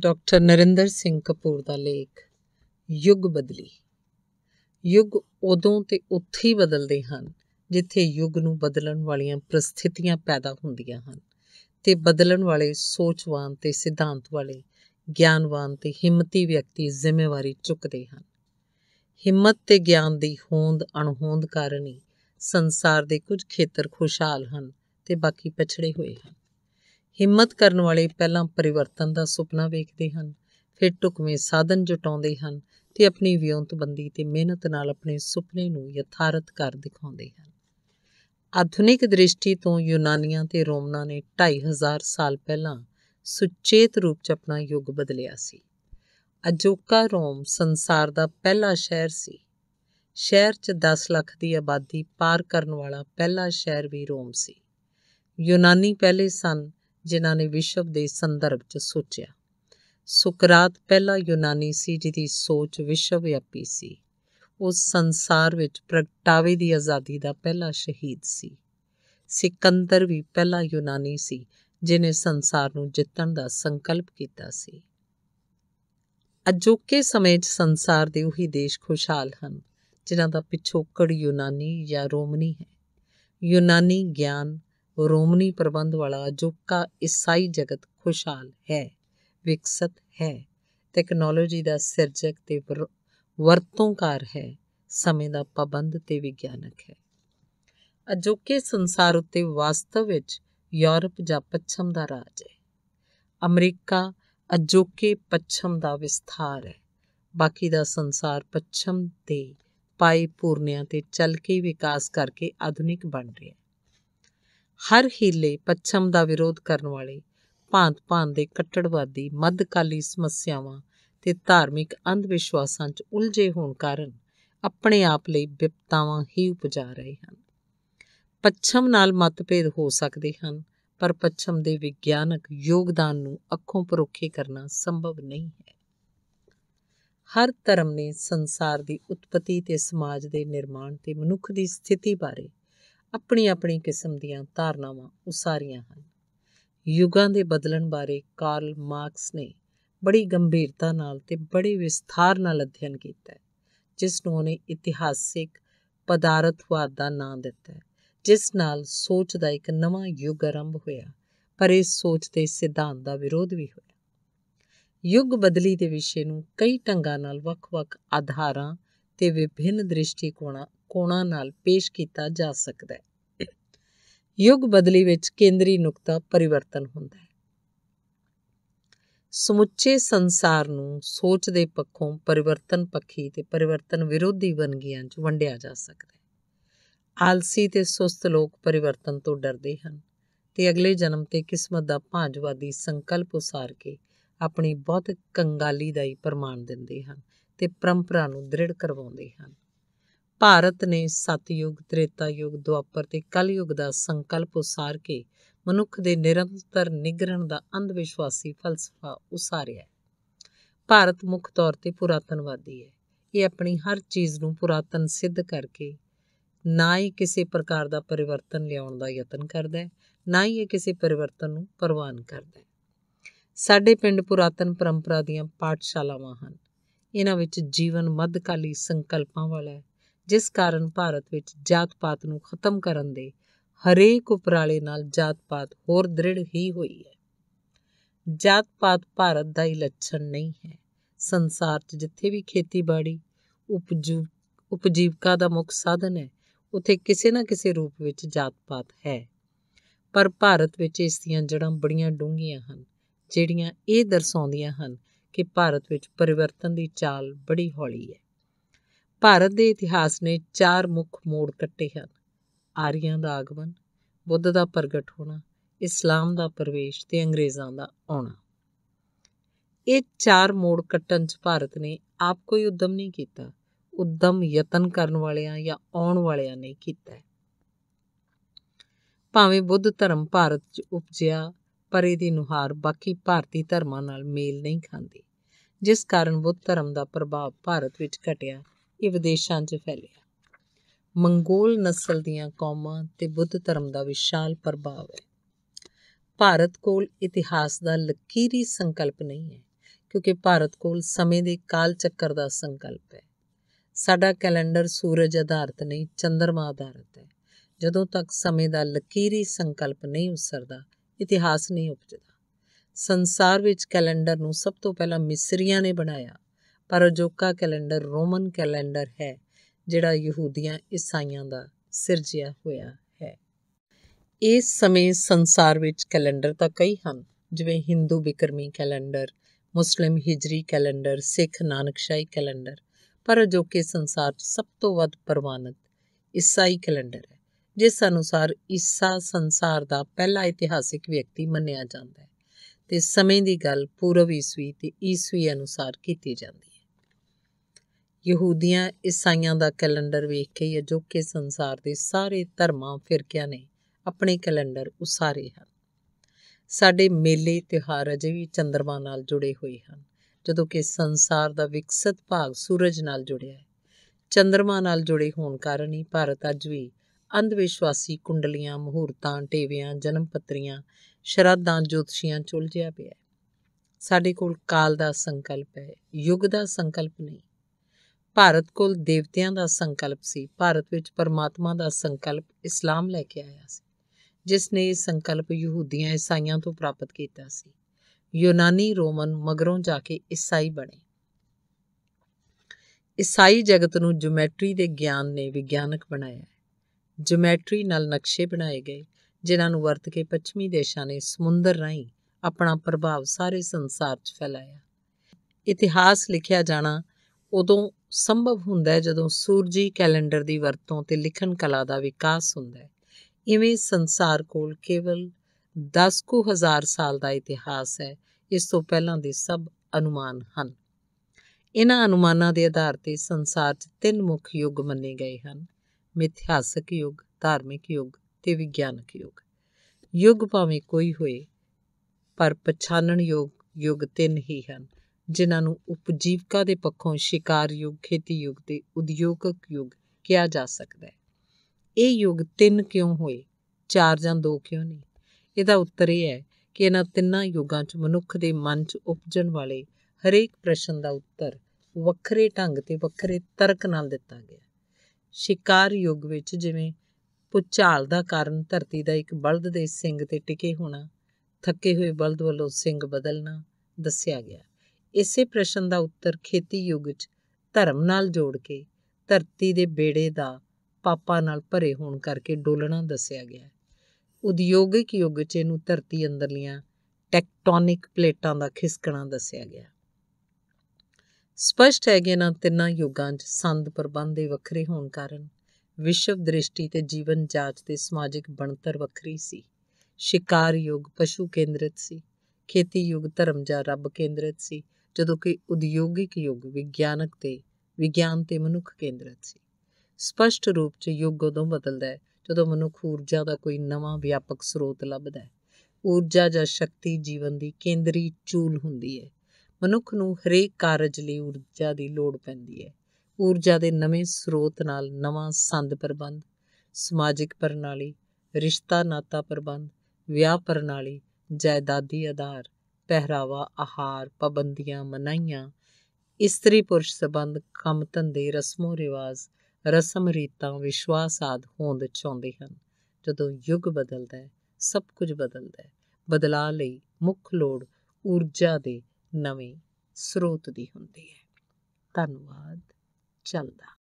doctor Narinder Singh Kapoor ਦਾ ਲੇਖ ਯੁੱਗ ਬਦਲੀ ਯੁੱਗ ਉਦੋਂ ਤੇ ਉੱਥੇ ਹੀ ਬਦਲਦੇ ਹਨ ਜਿੱਥੇ ਯੁੱਗ ਨੂੰ ਬਦਲਣ ਵਾਲੀਆਂ ਪ੍ਰਸਥਿਤੀਆਂ ਪੈਦਾ ਹੁੰਦੀਆਂ ਹਨ ਤੇ ਬਦਲਣ ਵਾਲੇ ਸੋਚਵਾਨ ਤੇ ਸਿਧਾਂਤ ਵਾਲੇ ਗਿਆਨਵਾਨ ਤੇ ਹਿੰਮਤੀ ਵਿਅਕਤੀ ਜ਼ਿੰਮੇਵਾਰੀ ਚੁੱਕਦੇ ਹਨ ਹਿੰਮਤ ਤੇ ਗਿਆਨ ਦੀ ਹੋਂਦ ਅਣਹੋਂਦ ਕਾਰਨ ਹੀ ਸੰਸਾਰ ਦੇ ਕੁਝ ਖੇਤਰ ਖੁਸ਼ਹਾਲ ਹਨ ਤੇ ਬਾਕੀ ਪਛੜੇ ਹੋਏ ਹਨ ਹਿੰਮਤ ਕਰਨ ਵਾਲੇ ਪਹਿਲਾਂ ਪਰਿਵਰਤਨ ਦਾ ਸੁਪਨਾ ਵੇਖਦੇ ਹਨ ਫਿਰ ਟੁਕਵੇਂ ਸਾਧਨ ਜਟਾਉਂਦੇ ਹਨ ਤੇ ਆਪਣੀ ਵਿਉਂਤਬੰਦੀ ਤੇ ਮਿਹਨਤ ਨਾਲ ਆਪਣੇ ਸੁਪਨੇ ਨੂੰ ਯਥਾਰਤ ਕਰ ਦਿਖਾਉਂਦੇ ਹਨ ਆਧੁਨਿਕ ਦ੍ਰਿਸ਼ਟੀ ਤੋਂ ਯੂਨਾਨੀਆਂ ਤੇ ਰੋਮਨਾਂ ਨੇ 2500 ਸਾਲ ਪਹਿਲਾਂ ਸੁਚੇਤ ਰੂਪ 'ਚ ਆਪਣਾ ਯੁੱਗ ਬਦਲਿਆ ਸੀ ਅਜੋਕਾ ਰੋਮ ਸੰਸਾਰ ਦਾ ਪਹਿਲਾ ਸ਼ਹਿਰ ਸੀ ਸ਼ਹਿਰ 'ਚ 10 ਲੱਖ ਦੀ ਆਬਾਦੀ ਪਾਰ ਕਰਨ ਵਾਲਾ ਪਹਿਲਾ ਸ਼ਹਿਰ ਵੀ ਰੋਮ ਸੀ ਯੂਨਾਨੀ ਪਹਿਲੇ ਸਨ ਜਿਨ੍ਹਾਂ ਨੇ ਵਿਸ਼ਵ ਦੇ ਸੰਦਰਭ 'ਚ ਸੋਚਿਆ ਸੁਕਰਾਤ ਪਹਿਲਾ ਯੂਨਾਨੀ ਸੀ ਜਿਹਦੀ ਸੋਚ ਵਿਸ਼ਵ ਵਿਆਪੀ ਸੀ ਉਹ ਸੰਸਾਰ ਵਿੱਚ ਪ੍ਰਗਟਾਵੇ ਦੀ ਆਜ਼ਾਦੀ ਦਾ ਪਹਿਲਾ ਸ਼ਹੀਦ ਸੀ ਸਿਕੰਦਰ ਵੀ ਪਹਿਲਾ ਯੂਨਾਨੀ ਸੀ ਜਿਨੇ ਸੰਸਾਰ ਨੂੰ ਜਿੱਤਣ ਦਾ ਸੰਕਲਪ ਕੀਤਾ ਸੀ ਅਜੋਕੇ ਸਮੇਂ 'ਚ ਸੰਸਾਰ ਦੇ ਉਹੀ ਦੇਸ਼ ਖੁਸ਼ਹਾਲ ਹਨ ਜਿਨ੍ਹਾਂ ਦਾ ਪਿਛੋਕੜ ਯੂਨਾਨੀ ਜਾਂ ਰੋਮਨੀ ਹੈ ਯੂਨਾਨੀ ਗਿਆਨ ਰੋਮਨੀ ਪ੍ਰਬੰਧ ਵਾਲਾ ਅਜੋਕਾ ਈਸਾਈ ਜਗਤ ਖੁਸ਼ਹਾਲ ਹੈ ਵਿਕਸਤ ਹੈ ਟੈਕਨੋਲੋਜੀ ਦਾ ਸਿਰਜਕ ਤੇ ਵਰਤੋਂਕਾਰ ਹੈ ਸਮੇਂ ਦਾ ਪਾਬੰਦ ਤੇ ਵਿਗਿਆਨਕ ਹੈ ਅਜੋਕੇ ਸੰਸਾਰ ਉੱਤੇ ਵਾਸਤਵ ਵਿੱਚ ਯੂਰਪ ਜਾਂ ਪੱਛਮ ਦਾ ਰਾਜ ਹੈ ਅਮਰੀਕਾ ਅਜੋਕੇ ਪੱਛਮ ਦਾ ਵਿਸਥਾਰ ਹੈ ਬਾਕੀ ਦਾ ਸੰਸਾਰ ਪੱਛਮ ਤੇ ਪਾਈ ਪੂਰਨਿਆਂ ਤੇ ਚੱਲ ਕੇ ਵਿਕਾਸ ਕਰਕੇ ਆਧੁਨਿਕ ਬਣ ਰਿਹਾ ਹੈ ਹਰ ਹੀਲੇ ਪੱਛਮ ਦਾ ਵਿਰੋਧ ਕਰਨ ਵਾਲੇ ਭਾਂਤ ਭਾਂ ਦੇ ਕੱਟੜਵਾਦੀ ਮੱਧਕਾਲੀ ਸਮੱਸਿਆਵਾਂ ਤੇ ਧਾਰਮਿਕ ਅੰਧਵਿਸ਼ਵਾਸਾਂ 'ਚ ਉਲਝੇ ਹੋਣ ਕਾਰਨ ਆਪਣੇ ਆਪ ਲਈ ਵਿਪਤਾਵਾਂ ਹੀ ਉਪਜਾ ਰਹੇ ਹਨ ਪੱਛਮ ਨਾਲ ਮਤਭੇਦ ਹੋ ਸਕਦੇ ਹਨ ਪਰ ਪੱਛਮ ਦੇ ਵਿਗਿਆਨਕ ਯੋਗਦਾਨ ਨੂੰ ਅੱਖੋਂ ਪਰੋਖੇ ਕਰਨਾ ਸੰਭਵ ਨਹੀਂ ਹੈ ਹਰ ਧਰਮ ਨੇ ਸੰਸਾਰ ਦੀ ਉਤਪਤੀ ਤੇ ਸਮਾਜ ਦੇ ਨਿਰਮਾਣ ਤੇ ਮਨੁੱਖ ਦੀ ਸਥਿਤੀ ਬਾਰੇ ਆਪਣੀ ਆਪਣੀ ਕਿਸਮ ਦੀਆਂ ਧਾਰਨਾਵਾਂ ਉਸਾਰੀਆਂ ਹਨ ਯੁੱਗਾਂ ਦੇ ਬਦਲਣ ਬਾਰੇ ਕਾਰਲ ਮਾਰਕਸ ਨੇ ਬੜੀ ਗੰਭੀਰਤਾ ਨਾਲ ਤੇ ਬੜੇ ਵਿਸਥਾਰ ਨਾਲ ਅਧਿਐਨ ਕੀਤਾ ਹੈ ਜਿਸ ਨੂੰ ਉਹਨੇ ਇਤਿਹਾਸਿਕ ਪਦਾਰਥਵਾਦ ਦਾ ਨਾਮ ਦਿੱਤਾ ਹੈ ਜਿਸ ਨਾਲ ਸੋਚ ਦਾ ਇੱਕ ਨਵਾਂ ਯੁੱਗ ਆਰੰਭ ਹੋਇਆ ਪਰ ਇਸ ਸੋਚ ਦੇ ਸਿਧਾਂਤ ਦਾ ਵਿਰੋਧ ਵੀ ਹੋਇਆ ਯੁੱਗ ਬਦਲੀ ਦੇ ਵਿਸ਼ੇ ਨੂੰ ਕਈ ਢੰਗਾਂ ਨਾਲ ਵੱਖ-ਵੱਖ ਆਧਾਰਾਂ ਤੇ ਵਿਭਿੰਨ ਦ੍ਰਿਸ਼ਟੀਕੋਣਾਂ ਕੋਣਾਂ ਨਾਲ ਪੇਸ਼ ਕੀਤਾ ਜਾ ਸਕਦਾ ਹੈ ਯੁੱਗ ਬਦਲੀ ਵਿੱਚ ਕੇਂਦਰੀ ਨੁਕਤਾ ਪਰਿਵਰਤਨ ਹੁੰਦਾ ਹੈ ਸਮੁੱਚੇ ਸੰਸਾਰ ਨੂੰ ਸੋਚ ਦੇ ਪੱਖੋਂ ਪਰਿਵਰਤਨ ਪੱਖੀ ਤੇ ਪਰਿਵਰਤਨ ਵਿਰੋਧੀ ਵੰਨਗੀਆਂ 'ਚ ਵੰਡਿਆ ਜਾ ਸਕਦਾ ਹੈ ਆਲਸੀ ਤੇ ਸੁਸਤ ਲੋਕ ਪਰਿਵਰਤਨ ਤੋਂ ਡਰਦੇ ਹਨ ਤੇ ਅਗਲੇ ਜਨਮ ਤੇ ਕਿਸਮਤ ਦਾ ਭਾਂਜਵਾਦੀ ਸੰਕਲਪ ਉਸਾਰ ਕੇ ਆਪਣੀ ਬਹੁਤ ਕੰਗਾਲੀ ਦਾ ਹੀ ਪ੍ਰਮਾਣ ਦਿੰਦੇ ਹਨ ਤੇ ਪਰੰਪਰਾ ਨੂੰ ਦ੍ਰਿੜ ਕਰਵਾਉਂਦੇ ਹਨ ਭਾਰਤ ਨੇ ਸਤਯੁਗ ਤ੍ਰੇਤਾ ਯੁਗ ਦੁਆਪਰ ਤੇ ਕਲਯੁਗ ਦਾ ਸੰਕਲਪ ਉਸਾਰ ਕੇ ਮਨੁੱਖ ਦੇ ਨਿਰੰਤਰ ਨਿਗਰਣ ਦਾ ਅੰਧਵਿਸ਼ਵਾਸੀ ਫਲਸਫਾ ਉਸਾਰਿਆ ਭਾਰਤ ਮੁੱਖ ਤੌਰ ਤੇ ਪੁਰਾਤਨਵਾਦੀ ਹੈ ਇਹ ਆਪਣੀ ਹਰ ਚੀਜ਼ ਨੂੰ ਪੁਰਾਤਨ ਸਿੱਧ ਕਰਕੇ ਨਾ ਹੀ ਕਿਸੇ ਪ੍ਰਕਾਰ ਦਾ ਪਰਿਵਰਤਨ ਲਿਆਉਣ ਦਾ ਯਤਨ ਕਰਦਾ ਹੈ ਨਾ ਹੀ ਇਹ ਕਿਸੇ ਪਰਿਵਰਤਨ ਨੂੰ ਪ੍ਰਵਾਨ ਕਰਦਾ ਹੈ ਸਾਡੇ ਪਿੰਡ ਪੁਰਾਤਨ ਪਰੰਪਰਾ ਦੀਆਂ ਪਾਠਸ਼ਾਲਾਵਾਂ ਹਨ ਇਹਨਾਂ ਵਿੱਚ ਜੀਵਨ ਮੱਧਕਾਲੀ ਸੰਕਲਪਾਂ ਵਾਲਾ ਹੈ ਜਿਸ ਕਾਰਨ ਭਾਰਤ ਵਿੱਚ ਜਾਤ-ਪਾਤ ਨੂੰ ਖਤਮ ਕਰਨ ਦੇ ਹਰੇਕ ਉਪਰਾਲੇ ਨਾਲ ਜਾਤ-ਪਾਤ ਹੋਰ ਦ੍ਰਿੜ ਹੀ ਹੋਈ ਹੈ ਜਾਤ-ਪਾਤ ਭਾਰਤ ਦਾ ਹੀ ਲੱਛਣ ਨਹੀਂ ਹੈ ਸੰਸਾਰ 'ਚ ਜਿੱਥੇ ਵੀ ਖੇਤੀਬਾੜੀ ਉਪਜੂ ਉਪਜੀਵਕਾ ਦਾ ਮੁੱਖ ਸਾਧਨ ਹੈ ਉਥੇ ਕਿਸੇ ਨਾ ਕਿਸੇ ਰੂਪ ਵਿੱਚ ਜਾਤ-ਪਾਤ ਹੈ ਪਰ ਭਾਰਤ ਵਿੱਚ ਇਸ ਦੀਆਂ ਜੜਾਂ ਬੜੀਆਂ ਡੂੰਘੀਆਂ ਹਨ ਜਿਹੜੀਆਂ ਇਹ ਦਰਸਾਉਂਦੀਆਂ ਹਨ ਕਿ ਭਾਰਤ ਵਿੱਚ ਪਰਿਵਰਤਨ ਦੀ ਚਾਲ ਬੜੀ ਹੌਲੀ ਹੈ ਭਾਰਤ ਦੇ ਇਤਿਹਾਸ ਨੇ ਚਾਰ ਮੁੱਖ ਮੋੜ ਕੱਟੇ ਹਨ ਆਰੀਆਂ ਦਾ ਆਗਮਨ ਬੁੱਧ ਦਾ ਪ੍ਰਗਟ ਹੋਣਾ ਇਸਲਾਮ ਦਾ ਪ੍ਰਵੇਸ਼ ਤੇ ਅੰਗਰੇਜ਼ਾਂ ਦਾ ਆਉਣਾ ਇਹ ਚਾਰ ਮੋੜ ਕੱਟਣ 'ਚ ਭਾਰਤ ਨੇ ਆਪ ਕੋਈ ਉਦਮ ਨਹੀਂ ਕੀਤਾ ਉਦਮ ਯਤਨ ਕਰਨ ਵਾਲਿਆਂ ਜਾਂ ਆਉਣ ਵਾਲਿਆਂ ਨੇ ਕੀਤਾ ਭਾਵੇਂ ਬੁੱਧ ਧਰਮ ਭਾਰਤ 'ਚ ਉਪਜਿਆ ਪਰ ਇਹਦੀ ਨੁਹਾਰ ਬਾਕੀ ਭਾਰਤੀ ਧਰਮਾਂ ਨਾਲ ਮੇਲ ਨਹੀਂ ਖਾਂਦੀ ਜਿਸ ਕਾਰਨ ਬੁੱਧ ਧਰਮ ਦਾ ਪ੍ਰਭਾਵ ਭਾਰਤ ਵਿੱਚ ਘਟਿਆ ਇਹ ਵਿਦੇਸ਼ਾਂ 'ਚ ਫੈਲਿਆ ਮੰਗੋਲ ਨਸਲ ਦੀਆਂ ਕੌਮਾਂ ਤੇ ਬੁੱਧ ਧਰਮ ਦਾ ਵਿਸ਼ਾਲ ਪ੍ਰਭਾਵ ਹੈ ਭਾਰਤ ਕੋਲ ਇਤਿਹਾਸ ਦਾ ਲਕੀਰੀ ਸੰਕਲਪ ਨਹੀਂ ਹੈ ਕਿਉਂਕਿ ਭਾਰਤ ਕੋਲ ਸਮੇਂ ਦੇ ਕਾਲ ਚੱਕਰ ਦਾ ਸੰਕਲਪ ਹੈ ਸਾਡਾ ਕੈਲੰਡਰ ਸੂਰਜ ਆਧਾਰਿਤ ਨਹੀਂ ਚੰ드ਰਮਾ ਆਧਾਰਿਤ ਹੈ ਜਦੋਂ ਤੱਕ ਸਮੇਂ ਦਾ ਲਕੀਰੀ ਸੰਕਲਪ ਨਹੀਂ ਉਸਰਦਾ ਇਤਿਹਾਸ ਨਹੀਂ ਉਪਜਦਾ ਸੰਸਾਰ ਵਿੱਚ ਕੈਲੰਡਰ ਨੂੰ ਸਭ ਤੋਂ ਪਹਿਲਾਂ ਮਿਸਰੀਆਂ ਨੇ ਬਣਾਇਆ ਪਰ ਅਜੋਕਾ ਕੈਲੰਡਰ ਰੋਮਨ ਕੈਲੰਡਰ ਹੈ ਜਿਹੜਾ ਯਹੂਦੀਆਂ ਈਸਾਈਆਂ ਦਾ ਸਿਰਜਿਆ ਹੋਇਆ ਹੈ ਇਸ ਸਮੇਂ ਸੰਸਾਰ ਵਿੱਚ ਕੈਲੰਡਰ ਤਾਂ ਕਈ ਹਨ ਜਿਵੇਂ Hindu Bikrami calendar Muslim Hijri calendar Sikh Nanakshahi calendar ਪਰ ਅਜੋਕੇ ਸੰਸਾਰ 'ਚ ਸਭ ਤੋਂ ਵੱਧ ਪ੍ਰਵਾਨਿਤ ਈਸਾਈ ਕੈਲੰਡਰ ਹੈ ਜਿਸ ਅਨੁਸਾਰ ਈਸਾ ਸੰਸਾਰ ਦਾ ਪਹਿਲਾ ਇਤਿਹਾਸਿਕ ਵਿਅਕਤੀ ਮੰਨਿਆ ਜਾਂਦਾ ਹੈ ਤੇ ਸਮੇਂ ਦੀ ਗੱਲ ਪੂਰਵ ਈਸਵੀ ਤੇ ਈਸਵੀ ਅਨੁਸਾਰ ਕੀਤੀ ਜਾਂਦੀ ਹੈ ਯਹੂਦੀਆਂ ਇਸਾਈਆਂ ਦਾ ਕੈਲੰਡਰ ਵੇਖ ਕੇ ਹੀ ਅਜੋਕੇ ਸੰਸਾਰ ਦੇ ਸਾਰੇ ਧਰਮਾਂ ਫਿਰਕਿਆਂ ਨੇ ਆਪਣੇ ਕੈਲੰਡਰ ਉਸਾਰੇ ਹਨ ਸਾਡੇ ਮੇਲੇ ਤਿਹਾਰ ਅਜੇ ਵੀ ਚੰਦਰਮਾ ਨਾਲ ਜੁੜੇ ਹੋਏ ਹਨ ਜਦੋਂ ਕਿ ਸੰਸਾਰ ਦਾ ਵਿਕਸਿਤ ਭਾਗ ਸੂਰਜ ਨਾਲ ਜੁੜਿਆ ਹੈ ਚੰਦਰਮਾ ਨਾਲ ਜੁੜੇ ਹੋਣ ਕਾਰਨ ਹੀ ਭਾਰਤ ਅੱਜ ਵੀ ਅੰਧਵਿਸ਼ਵਾਸੀ ਕੁੰਡਲੀਆਂ ਮਹੂਰਤਾਂ ਟੇਵਿਆਂ ਜਨਮ ਪੱਤਰੀਆਂ ਸ਼ਰਧਾਂ ਜੋਤਸ਼ੀਆਂ ਚੁਲਝਿਆ ਪਿਆ ਸਾਡੇ ਕੋਲ ਕਾਲ ਦਾ ਸੰਕਲਪ ਹੈ ਯੁੱਗ ਦਾ ਸੰਕਲਪ ਨਹੀਂ ਭਾਰਤ ਕੋਲ ਦੇਵਤਿਆਂ ਦਾ ਸੰਕਲਪ ਸੀ ਭਾਰਤ ਵਿੱਚ ਪਰਮਾਤਮਾ ਦਾ ਸੰਕਲਪ ਇਸਲਾਮ ਲੈ ਕੇ ਆਇਆ ਸੀ ਜਿਸ ਨੇ ਇਹ ਸੰਕਲਪ ਯਹੂਦੀਆਂ ਇਸਾਈਆਂ ਤੋਂ ਪ੍ਰਾਪਤ ਕੀਤਾ ਸੀ ਯੂਨਾਨੀ ਰੋਮਨ ਮਗਰੋਂ ਜਾ ਕੇ ਇਸਾਈ ਬਣੇ ਇਸਾਈ ਜਗਤ ਨੂੰ ਜਿਓਮੈਟਰੀ ਦੇ ਗਿਆਨ ਨੇ ਵਿਗਿਆਨਕ ਬਣਾਇਆ ਜਿਓਮੈਟਰੀ ਨਾਲ ਨਕਸ਼ੇ ਬਣਾਏ ਗਏ ਜਿਨ੍ਹਾਂ ਨੂੰ ਵਰਤ ਕੇ ਪੱਛਮੀ ਦੇਸ਼ਾਂ ਨੇ ਸਮੁੰਦਰ ਰਾਹੀਂ ਆਪਣਾ ਪ੍ਰਭਾਵ ਸਾਰੇ ਸੰਸਾਰ 'ਚ ਫੈਲਾਇਆ ਇਤਿਹਾਸ ਲਿਖਿਆ ਜਾਣਾ ਉਦੋਂ ਸੰਭਵ ਹੁੰਦਾ ਹੈ ਜਦੋਂ ਸੂਰਜੀ ਕੈਲੰਡਰ ਦੀ ਵਰਤੋਂ ਤੇ ਲਿਖਣ ਕਲਾ ਦਾ ਵਿਕਾਸ ਹੁੰਦਾ ਹੈ ਇਵੇਂ ਸੰਸਾਰ ਕੋਲ ਕੇਵਲ 10 ਕੁ ਹਜ਼ਾਰ ਸਾਲ ਦਾ ਇਤਿਹਾਸ ਹੈ ਇਸ ਤੋਂ ਪਹਿਲਾਂ ਦੇ ਸਭ ਅਨੁਮਾਨ ਹਨ ਇਹਨਾਂ ਅਨੁਮਾਨਾਂ ਦੇ ਆਧਾਰ ਤੇ ਸੰਸਾਰ 'ਚ ਤਿੰਨ ਮੁੱਖ ਯੁੱਗ ਮੰਨੇ ਗਏ ਹਨ ਮਿਥਿਹਾਸਕ ਯੁੱਗ ਧਾਰਮਿਕ ਯੁੱਗ ਤੇ ਵਿਗਿਆਨਕ ਯੁੱਗ ਯੁੱਗ ਭਾਵੇਂ ਕੋਈ ਹੋਏ ਪਰ ਪਛਾਣਨ ਯੋਗ ਯੁੱਗ ਤਿੰਨ ਹੀ ਹਨ ਜਿਨ੍ਹਾਂ ਨੂੰ ਉਪਜੀਵਕਾ ਦੇ ਪੱਖੋਂ ਸ਼ਿਕਾਰ ਯੁੱਗ ਖੇਤੀ ਯੁੱਗ ਤੇ ਉਦਯੋਗਿਕ ਯੁੱਗ ਕਿਹਾ ਜਾ ਸਕਦਾ ਹੈ ਇਹ ਯੁੱਗ ਤਿੰਨ ਕਿਉਂ ਹੋਏ ਚਾਰ ਜਾਂ ਦੋ ਕਿਉਂ ਨਹੀਂ ਇਹਦਾ ਉੱਤਰ ਇਹ ਹੈ ਕਿ ਇਹਨਾਂ ਤਿੰਨਾਂ ਯੁੱਗਾਂ 'ਚ ਮਨੁੱਖ ਦੇ ਮਨ 'ਚ ਉਪਜਣ ਵਾਲੇ ਹਰੇਕ ਪ੍ਰਸ਼ਨ ਦਾ ਉੱਤਰ ਵੱਖਰੇ ਢੰਗ ਤੇ ਵੱਖਰੇ ਤਰਕ ਨਾਲ ਦਿੱਤਾ ਗਿਆ ਸ਼ਿਕਾਰ ਯੁੱਗ ਵਿੱਚ ਜਿਵੇਂ ਪੁਚਾਲ ਦਾ ਕਾਰਨ ਧਰਤੀ ਦਾ ਇੱਕ ਬਲਦ ਦੇ ਸਿੰਗ ਤੇ ਟਿਕੇ ਹੋਣਾ ਥੱਕੇ ਹੋਏ ਬਲਦ ਵੱਲੋਂ ਸਿੰਗ ਬਦਲਣਾ ਦੱਸਿਆ ਗਿਆ ਇਸੇ ਪ੍ਰਸ਼ਨ ਦਾ ਉੱਤਰ ਖੇਤੀ ਯੁੱਗ 'ਚ ਧਰਮ ਨਾਲ ਜੋੜ ਕੇ ਧਰਤੀ ਦੇ ਬੇੜੇ ਦਾ ਪਾਪਾਂ ਨਾਲ ਭਰੇ ਹੋਣ ਕਰਕੇ ਡੋਲਣਾ ਦੱਸਿਆ ਗਿਆ ਹੈ ਉਦਯੋਗਿਕ ਯੁੱਗ 'ਚ ਇਹਨੂੰ ਧਰਤੀ ਅੰਦਰਲੀਆਂ ਟੈਕਟੋਨਿਕ ਪਲੇਟਾਂ ਦਾ ਖਿਸਕਣਾ ਦੱਸਿਆ ਗਿਆ ਸਪਸ਼ਟ ਹੈ ਕਿ ਇਹਨਾਂ ਤਿੰਨਾਂ ਯੁੱਗਾਂ 'ਚ ਸੰਦ ਪ੍ਰਬੰਧ ਦੇ ਵੱਖਰੇ ਹੋਣ ਕਾਰਨ ਵਿਸ਼ਵ ਦ੍ਰਿਸ਼ਟੀ ਤੇ ਜੀਵਨ ਜਾਂਚ ਤੇ ਸਮਾਜਿਕ ਬਣਤਰ ਵੱਖਰੀ ਸੀ ਸ਼ਿਕਾਰ ਯੁੱਗ ਪਸ਼ੂ ਕੇਂਦਰਿਤ ਸੀ ਖੇਤੀ ਯੁੱਗ ਧਰਮ ਜਾਂ ਰੱਬ ਕੇਂਦਰਿਤ ਸੀ ਜਦੋਂ ਕਿ ਉਦਯੋਗਿਕ ਯੁੱਗ ਵਿਗਿਆਨਕ ਤੇ ਵਿਗਿਆਨ ਤੇ ਮਨੁੱਖ ਕੇਂਦਰਿਤ ਸੀ ਸਪਸ਼ਟ ਰੂਪ 'ਚ ਯੁੱਗ ਉਦੋਂ ਬਦਲਦਾ ਹੈ ਜਦੋਂ ਮਨੁੱਖ ਊਰਜਾ ਦਾ ਕੋਈ ਨਵਾਂ ਵਿਆਪਕ ਸਰੋਤ ਲੱਭਦਾ ਹੈ ਊਰਜਾ ਜਾਂ ਸ਼ਕਤੀ ਜੀਵਨ ਦੀ ਕੇਂਦਰੀ ਚੂਲ ਹੁੰਦੀ ਹੈ ਮਨੁੱਖ ਨੂੰ ਹਰੇਕ ਕਾਰਜ ਲਈ ਊਰਜਾ ਦੀ ਲੋੜ ਪੈਂਦੀ ਹੈ ਊਰਜਾ ਦੇ ਨਵੇਂ ਸਰੋਤ ਨਾਲ ਨਵਾਂ ਸੰਦ ਪ੍ਰਬੰਧ ਸਮਾਜਿਕ ਪ੍ਰਣਾਲੀ ਰਿਸ਼ਤਾ ਨਾਤਾ ਪ੍ਰਬੰਧ ਵਿਆਹ ਪ੍ਰਣਾਲੀ ਜਾਇਦਾਦੀ ਆਧਾਰ ਪਹਿਰਾਵਾ ਆਹਾਰ ਪਾਬੰਦੀਆਂ ਮਨਾਈਆਂ ਇਸਤਰੀ ਪੁਰਸ਼ ਸਬੰਧ ਕੰਮ ਧੰਦੇ ਰਸਮੋ ਰਿਵਾਜ ਰਸਮ ਰੀਤਾਂ ਵਿਸ਼ਵਾਸ ਆਦ ਹੋਂਦ ਚਾਉਂਦੇ ਹਨ ਜਦੋਂ ਯੁੱਗ ਬਦਲਦਾ ਹੈ ਸਭ ਕੁਝ ਬਦਲਦਾ ਹੈ ਬਦਲਾ ਲਈ ਮੁੱਖ ਲੋੜ ਊਰਜਾ ਦੇ ਨਵੇਂ ਸਰੋਤ ਦੀ ਹੁੰਦੀ ਹੈ ਧੰਨਵਾਦ ਚੱਲਦਾ